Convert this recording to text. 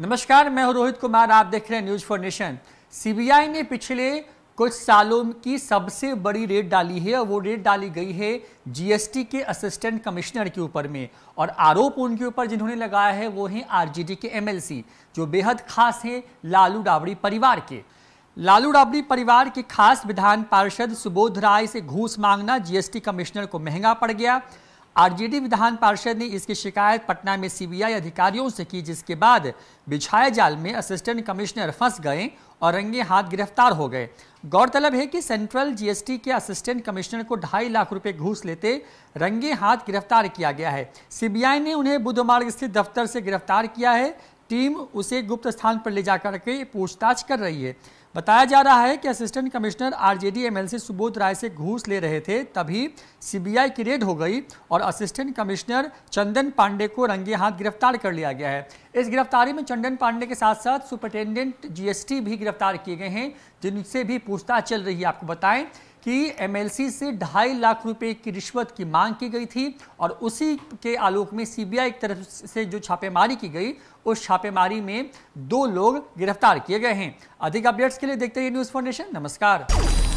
नमस्कार मैं हूं रोहित कुमार आप देख रहे हैं न्यूज फॉर नेशन सीबीआई ने पिछले कुछ सालों की सबसे बड़ी रेट डाली है और वो रेट डाली गई है जीएसटी के असिस्टेंट कमिश्नर के ऊपर में और आरोप उनके ऊपर जिन्होंने लगाया है वो है आरजेडी के एमएलसी जो बेहद खास हैं लालू डाबड़ी परिवार के लालू डाबड़ी परिवार के खास विधान पार्षद सुबोध राय से घूस मांगना जीएसटी कमिश्नर को महंगा पड़ गया आरजेडी विधान पार्षद ने इसकी शिकायत पटना में सीबीआई अधिकारियों से की जिसके बाद बिछाए जाल में असिस्टेंट कमिश्नर फंस गए और रंगे हाथ गिरफ्तार हो गए गौरतलब है कि सेंट्रल जीएसटी के असिस्टेंट कमिश्नर को ढाई लाख रुपए घूस लेते रंगे हाथ गिरफ्तार किया गया है सीबीआई ने उन्हें बुधमार्ग स्थित दफ्तर से गिरफ्तार किया है टीम उसे गुप्त स्थान पर ले जाकर के पूछताछ कर रही है बताया जा रहा है कि assistant commissioner RJD MLC Subodh Rai से घूस ले रहे थे तभी सीबीआई की रेड हो गई और असिस्टेंट कमिश्नर चंदन पांडे को रंगे हाथ गिरफ्तार कर लिया गया है इस गिरफ्तारी में चंदन पांडे के साथ साथ सुपरिटेंडेंट जीएसटी भी गिरफ्तार किए गए हैं जिनसे भी पूछताछ चल रही है आपको बताएं कि एमएलसी से ढाई लाख रुपए की रिश्वत की मांग की गई थी और उसी के आलोक में सीबीआई की तरफ से जो छापेमारी की गई उस छापेमारी में दो लोग गिरफ्तार किए गए हैं अधिक अपडेट्स के लिए देखते रहिए न्यूज़ फाउंडेशन नमस्कार